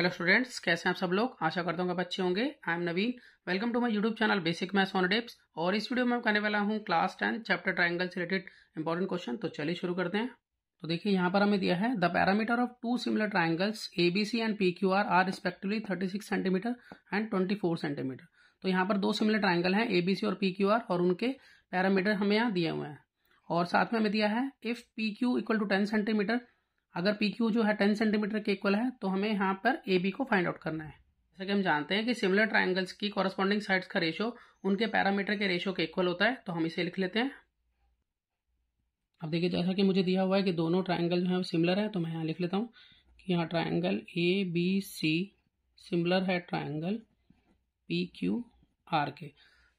hello students कैसे हैं आप सब लोग आशा करता हूँ आप अच्छे होंगे I am Naveen welcome to my YouTube channel basic maths on depths और इस वीडियो में मैं करने वाला हूँ क्लास टेन चैप्टर ट्राइंगल से रिलेटेड इंपॉर्टेंट क्वेश्चन तो चलिए शुरू करते हैं तो देखिए यहाँ पर हमें दिया है the perimeter of two similar triangles A B C and P Q R R respectively thirty six centimetre and twenty four centimetre तो यहाँ पर दो सिमिलर ट्राइंगल हैं ए बी सी और पी क्यू आर और उनके पैरामीटर हमें यहाँ दिए हुए हैं और साथ में हमें दिया है if P Q equal to ten centimetre अगर पी क्यू जो है टेन सेंटीमीटर के इक्वल है तो हमें यहाँ पर ए बी को फाइंड आउट करना है जैसा कि हम जानते हैं कि सिमिलर ट्राइंगल्स की कॉरस्पॉन्डिंग साइड्स का रेशो उनके पैरामीटर के रेशो के इक्वल होता है तो हम इसे लिख लेते हैं अब देखिए जैसा कि मुझे दिया हुआ है कि दोनों ट्राइंगल जो है सिमिलर है तो मैं यहाँ लिख लेता हूँ कि यहाँ triangle A B C similar है ट्राइंगल पी क्यू आर के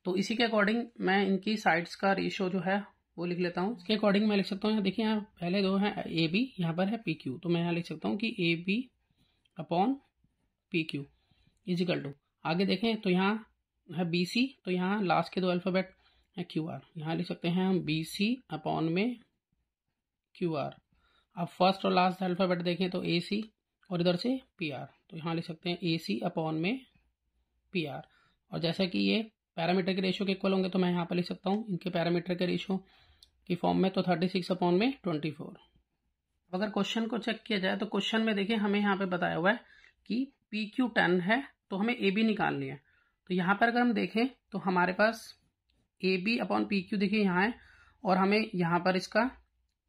तो इसी के अकॉर्डिंग मैं इनकी साइड्स का रेशियो जो है वो लिख लेता हूँ इसके अकॉर्डिंग मैं लिख सकता हूँ यहाँ देखिए यहाँ पहले दो हैं ए बी यहाँ पर है पी क्यू तो मैं यहाँ लिख सकता हूँ कि A B upon P Q equal to आगे देखें तो यहाँ है बी सी तो यहाँ लास्ट के दो अल्फ़ाबेट है क्यू आर यहाँ लिख सकते हैं हम बी सी अपॉन में क्यू आर अब फर्स्ट और लास्ट अल्फ़ाबेट देखें तो ए सी और इधर से पी आर तो यहाँ लिख सकते हैं ए सी अपॉन में पी आर और जैसा कि ये पैरामीटर के रेशियो के इक्वल होंगे तो मैं यहाँ पर लिख सकता हूँ इनके पैरामीटर के रेशियो की फॉर्म में तो थर्टी सिक्स अपॉन में ट्वेंटी फोर अगर क्वेश्चन को चेक किया जाए तो क्वेश्चन में देखिए हमें यहाँ पे बताया हुआ है कि पी क्यू टेन है तो हमें ए बी निकालनी है तो यहाँ पर अगर हम देखें तो हमारे पास A B upon P Q देखिए यहाँ है और हमें यहाँ पर इसका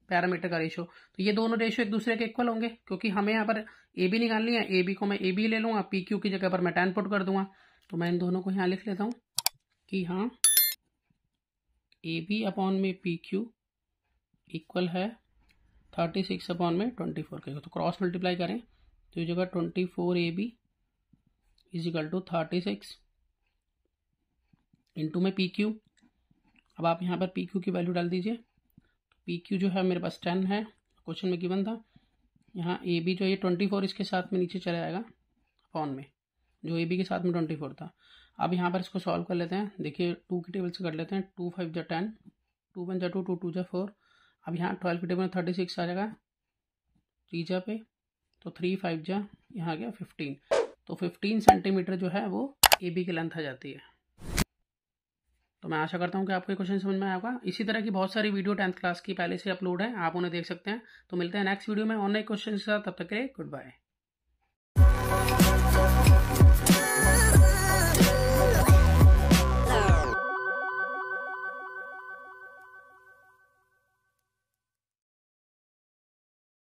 पैरामीटर का रेशियो तो ये दोनों रेशियो एक दूसरे के इक्वल होंगे क्योंकि हमें यहाँ पर ए बी निकालनी है ए बी को मैं ए बी ले लूँगा पी क्यू की जगह पर मैं टेन पुट कर दूंगा तो मैं इन दोनों को यहाँ लिख लेता हूँ कि हाँ ए बी अपॉन में पी क्यू इक्वल है थर्टी सिक्स अपॉन में ट्वेंटी फोर के तो क्रॉस मल्टीप्लाई करें तो ये जगह twenty four A B equal to thirty six into में पी क्यू अब आप यहाँ पर पी क्यू की वैल्यू डाल दीजिए पी तो क्यू जो है मेरे पास टेन है क्वेश्चन में गिवन था यहाँ ए बी जो है ट्वेंटी फोर इसके साथ में नीचे चला जाएगा अपॉन में जो ए बी के साथ में ट्वेंटी फोर था अब यहाँ पर इसको सॉल्व कर लेते हैं देखिए टू की टेबल से कर लेते हैं टू फाइव जै टेन टू वन जै टू टू टू जै फोर अब यहाँ ट्वेल्व की टेबल में थर्टी सिक्स आ जाएगा थ्री जै पे तो थ्री फाइव जा यहाँ गया फिफ्टीन तो फिफ्टीन सेंटीमीटर जो है वो ए बी की लेंथ आ जाती है तो मैं आशा करता हूँ कि आपको क्वेश्चन समझ में आएगा इसी तरह की बहुत सारी वीडियो टेंथ क्लास की पहले से अपलोड है आप उन्हें देख सकते हैं तो मिलते हैं नेक्स्ट वीडियो में ऑनलाइन क्वेश्चन के साथ तब तक के लिए गुड बाय